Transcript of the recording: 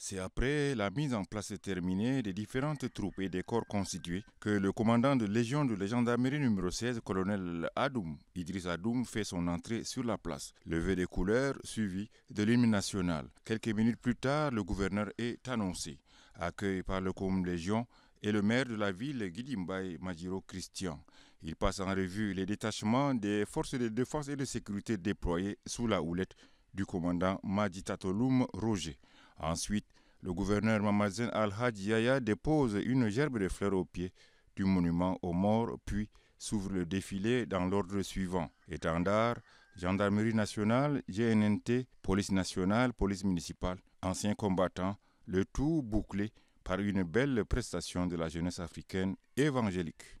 C'est après la mise en place terminée des différentes troupes et des corps constitués que le commandant de Légion de la gendarmerie numéro 16, colonel Adoum, Idriss Adoum, fait son entrée sur la place. Levé des couleurs suivi de l'hymne national. Quelques minutes plus tard, le gouverneur est annoncé. Accueilli par le com Légion, et le maire de la ville, Guidimbay Majiro Christian. Il passe en revue les détachements des forces de défense et de sécurité déployés sous la houlette du commandant Majitatoloum Roger. Ensuite, le gouverneur Mamazen al Hadjiaya dépose une gerbe de fleurs au pied du monument aux morts, puis s'ouvre le défilé dans l'ordre suivant. Étendard, gendarmerie nationale, GNNT, police nationale, police municipale, anciens combattants, le tout bouclé par une belle prestation de la jeunesse africaine évangélique.